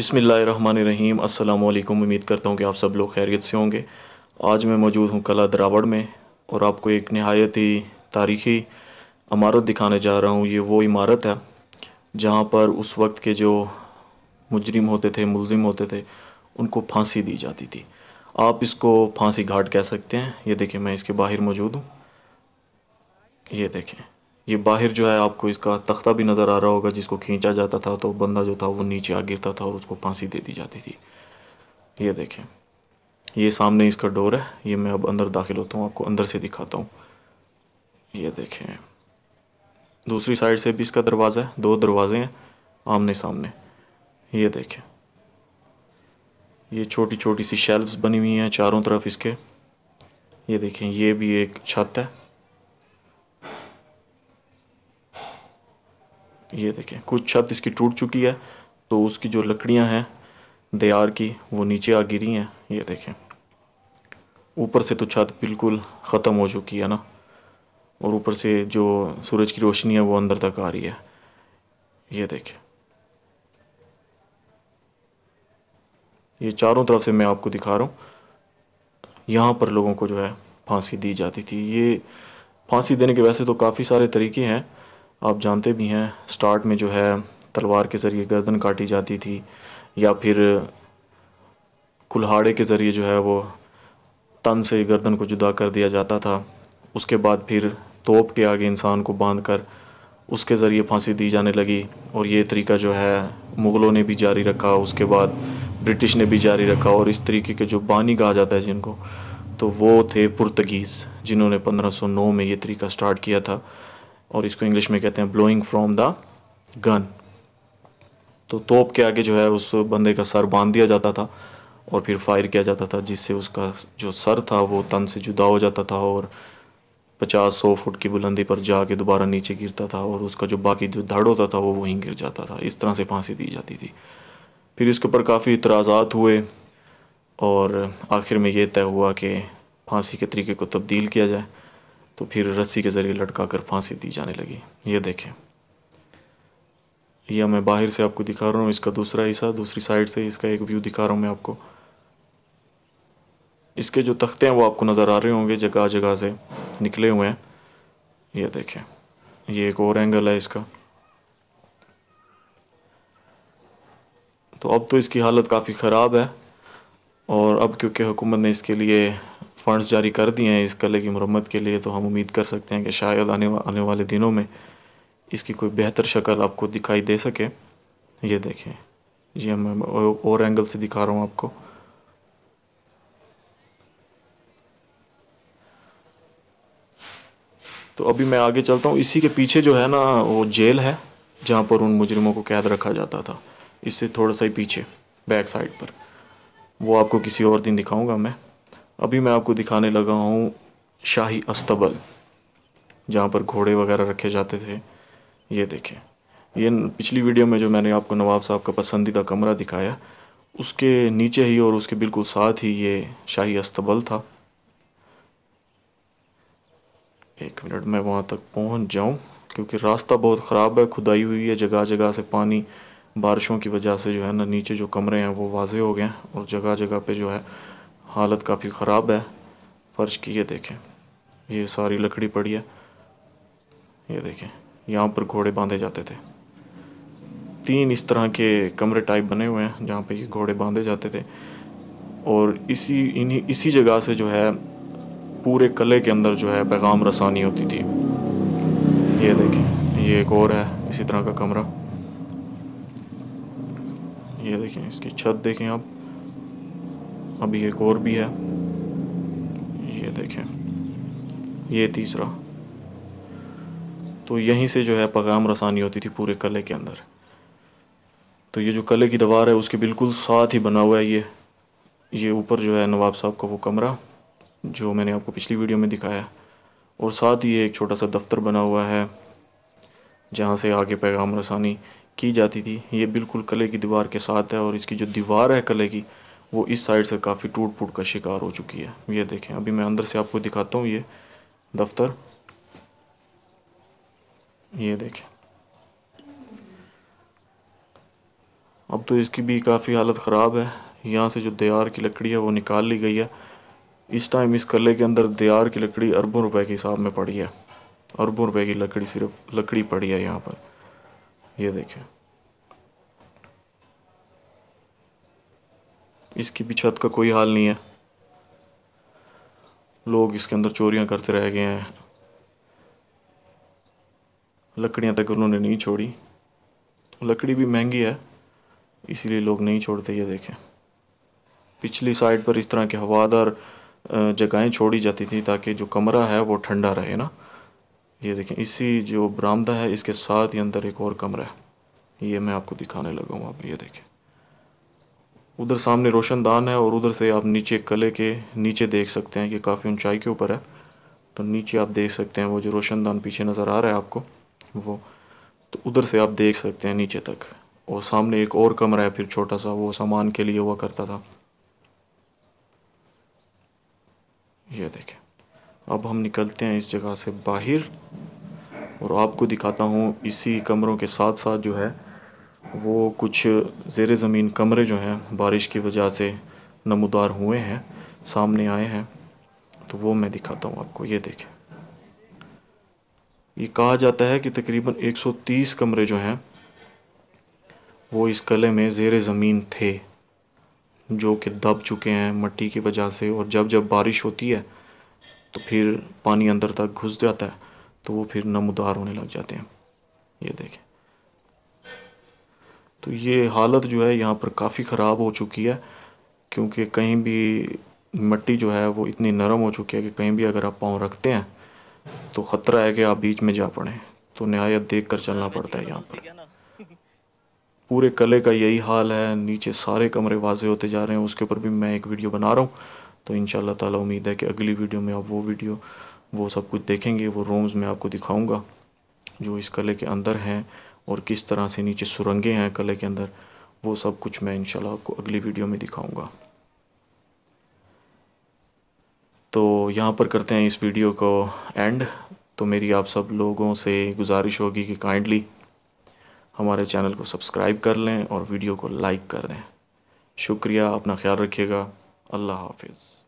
बसमीम् अल्लाम उम्मीद करता हूँ कि आप सब लोग खैरियत से होंगे आज मैं मौजूद हूँ कला द्रावड़ में और आपको एक नहायत ही तारीख़ी इमारत दिखाने जा रहा हूँ ये वो इमारत है जहाँ पर उस वक्त के जो मुजरिम होते थे मुलजिम होते थे उनको फांसी दी जाती थी आप इसको फांसी घाट कह सकते हैं ये देखें मैं इसके बाहर मौजूद हूँ ये देखें ये बाहर जो है आपको इसका तख्ता भी नज़र आ रहा होगा जिसको खींचा जाता था तो बंदा जो था वो नीचे आ गिरता था और उसको फांसी दे दी जाती थी ये देखें ये सामने इसका डोर है ये मैं अब अंदर दाखिल होता हूँ आपको अंदर से दिखाता हूँ ये देखें दूसरी साइड से भी इसका दरवाज़ा है दो दरवाजे हैं आमने सामने ये देखें ये छोटी छोटी सी शेल्फ्स बनी हुई हैं चारों तरफ इसके ये देखें ये भी एक छत है ये देखें कुछ छत इसकी टूट चुकी है तो उसकी जो लकड़ियां हैं दयार की वो नीचे आ गिरी हैं ये देखें ऊपर से तो छत बिल्कुल ख़त्म हो चुकी है ना और ऊपर से जो सूरज की रोशनी है वो अंदर तक आ रही है ये देखें ये चारों तरफ से मैं आपको दिखा रहा हूँ यहाँ पर लोगों को जो है फांसी दी जाती थी ये फांसी देने के वैसे तो काफ़ी सारे तरीके हैं आप जानते भी हैं स्टार्ट में जो है तलवार के ज़रिए गर्दन काटी जाती थी या फिर कुल्हाड़े के ज़रिए जो है वो तन से गर्दन को जुदा कर दिया जाता था उसके बाद फिर तोप के आगे इंसान को बांध कर उसके ज़रिए फांसी दी जाने लगी और ये तरीका जो है मुग़लों ने भी जारी रखा उसके बाद ब्रिटिश ने भी जारी रखा और इस तरीके के जो बानी कहा जाता है जिनको तो वो थे पुर्तगीज़ जिन्होंने 1509 में ये तरीका स्टार्ट किया था और इसको इंग्लिश में कहते हैं ब्लोइंग फ्रॉम द गन तो तोप के आगे जो है उस बंदे का सर बांध दिया जाता था और फिर फायर किया जाता था जिससे उसका जो सर था वो तन से जुदा हो जाता था और पचास सौ फुट की बुलंदी पर जाके दोबारा नीचे गिरता था और उसका जो बाकी जो धड़ होता था वो वहीं गिर जाता था इस तरह से फांसी दी जाती थी फिर इसके ऊपर काफ़ी इतराज़ात हुए और आखिर में ये तय हुआ कि फांसी के तरीके को तब्दील किया जाए तो फिर रस्सी के ज़रिए लटका कर फांसी दी जाने लगी ये देखें यह मैं बाहर से आपको दिखा रहा हूँ इसका दूसरा हिस्सा दूसरी साइड से इसका एक व्यू दिखा रहा हूँ मैं आपको इसके जो तख्ते हैं वो आपको नज़र आ रहे होंगे जगह जगह से निकले हुए हैं ये देखें ये एक और एंगल है इसका तो अब तो इसकी हालत काफ़ी ख़राब है और अब क्योंकि हुकूमत ने इसके लिए फ़ंड्स जारी कर दिए हैं इस कले की मरम्मत के लिए तो हम उम्मीद कर सकते हैं कि शायद आने वा, आने वाले दिनों में इसकी कोई बेहतर शक्ल आपको दिखाई दे सके ये देखें ये मैं और एंगल से दिखा रहा हूँ आपको तो अभी मैं आगे चलता हूँ इसी के पीछे जो है ना वो जेल है जहाँ पर उन मुजरिमों को कैद रखा जाता था इससे थोड़ा सा ही पीछे बैक साइड पर वो आपको किसी और दिन दिखाऊंगा मैं अभी मैं आपको दिखाने लगा हूँ शाही अस्तबल जहाँ पर घोड़े वगैरह रखे जाते थे ये देखें ये पिछली वीडियो में जो मैंने आपको नवाब साहब का पसंदीदा कमरा दिखाया उसके नीचे ही और उसके बिल्कुल साथ ही ये शाही अस्तबल था एक मिनट मैं वहाँ तक पहुँच जाऊँ क्योंकि रास्ता बहुत ख़राब है खुदाई हुई है जगह जगह से पानी बारिशों की वजह से जो है ना नीचे जो कमरे हैं वो वाजे हो गए हैं और जगह जगह पे जो है हालत काफ़ी ख़राब है फ़र्श की ये देखें ये सारी लकड़ी पड़ी है ये देखें यहाँ पर घोड़े बांधे जाते थे तीन इस तरह के कमरे टाइप बने हुए हैं जहाँ पे ये घोड़े बांधे जाते थे और इसी इन्हीं इसी जगह से जो है पूरे कले के अंदर जो है पैगाम रसानी होती थी ये देखें ये एक और है इसी तरह का कमरा ये देखें इसकी छत देखें आप अभी एक और भी है ये देखें ये तीसरा तो यहीं से जो है पैगाम रसानी होती थी पूरे कले के अंदर तो ये जो कले की दीवार है उसके बिल्कुल साथ ही बना हुआ है ये ये ऊपर जो है नवाब साहब का वो कमरा जो मैंने आपको पिछली वीडियो में दिखाया और साथ ही एक छोटा सा दफ्तर बना हुआ है जहाँ से आगे पैगाम रसानी की जाती थी ये बिल्कुल कले की दीवार के साथ है और इसकी जो दीवार है कले की वो इस साइड से काफ़ी टूट फूट का शिकार हो चुकी है ये देखें अभी मैं अंदर से आपको दिखाता हूँ ये दफ्तर ये देखें अब तो इसकी भी काफ़ी हालत ख़राब है यहाँ से जो दयार की लकड़ी है वो निकाल ली गई है इस टाइम इस कले के अंदर दियार की लकड़ी अरबों रुपए के हिसाब में पड़ी है अरबों रुपए की लकड़ी सिर्फ लकड़ी पड़ी है यहाँ पर ये देखें इसकी भी छत का कोई हाल नहीं है लोग इसके अंदर चोरियां करते रह गए हैं लकड़ियां तक उन्होंने नहीं छोड़ी लकड़ी भी महंगी है इसीलिए लोग नहीं छोड़ते ये देखें पिछली साइड पर इस तरह के हवादार जगहें छोड़ी जाती थी ताकि जो कमरा है वो ठंडा रहे ना ये देखें इसी जो बरामदा है इसके साथ ही अंदर एक और कमरा है ये मैं आपको दिखाने लगा हूँ आप ये देखें उधर सामने रोशनदान है और उधर से आप नीचे कले के नीचे देख सकते हैं कि काफ़ी ऊंचाई के ऊपर है तो नीचे आप देख सकते हैं वो जो रोशनदान पीछे नज़र आ रहा है आपको वो तो उधर से आप देख सकते हैं नीचे तक और सामने एक और कमरा है फिर छोटा सा वो सामान के लिए हुआ करता था ये देखें अब हम निकलते हैं इस जगह से बाहर और आपको दिखाता हूँ इसी कमरों के साथ साथ जो है वो कुछ ज़ेर ज़मीन कमरे जो हैं बारिश की वजह से नमदार हुए हैं सामने आए हैं तो वो मैं दिखाता हूँ आपको ये देखें ये कहा जाता है कि तकरीबन 130 कमरे जो हैं वो इस कले में ज़ेर ज़मीन थे जो कि दब चुके हैं मट्टी की वजह से और जब जब बारिश होती है तो फिर पानी अंदर तक घुस जाता है तो वो फिर नमदार होने लग जाते हैं ये देखें तो ये हालत जो है यहाँ पर काफ़ी ख़राब हो चुकी है क्योंकि कहीं भी मिट्टी जो है वो इतनी नरम हो चुकी है कि कहीं भी अगर आप पाँव रखते हैं तो ख़तरा है कि आप बीच में जा पड़ें तो नहायत देख कर चलना पड़ता है यहाँ पर पूरे कले का यही हाल है नीचे सारे कमरे वाजे होते जा रहे हैं उसके ऊपर भी मैं एक वीडियो बना रहा हूँ तो इन ताला उम्मीद है कि अगली वीडियो में आप वो वीडियो वो सब कुछ देखेंगे वो रूम्स में आपको दिखाऊँगा जो इस कले के अंदर हैं और किस तरह से नीचे सुरंगें हैं कले के अंदर वो सब कुछ मैं इंशाल्लाह आपको अगली वीडियो में दिखाऊंगा तो यहाँ पर करते हैं इस वीडियो को एंड तो मेरी आप सब लोगों से गुजारिश होगी कि काइंडली हमारे चैनल को सब्सक्राइब कर लें और वीडियो को लाइक कर दें शुक्रिया अपना ख्याल रखिएगा अल्लाह हाफिज़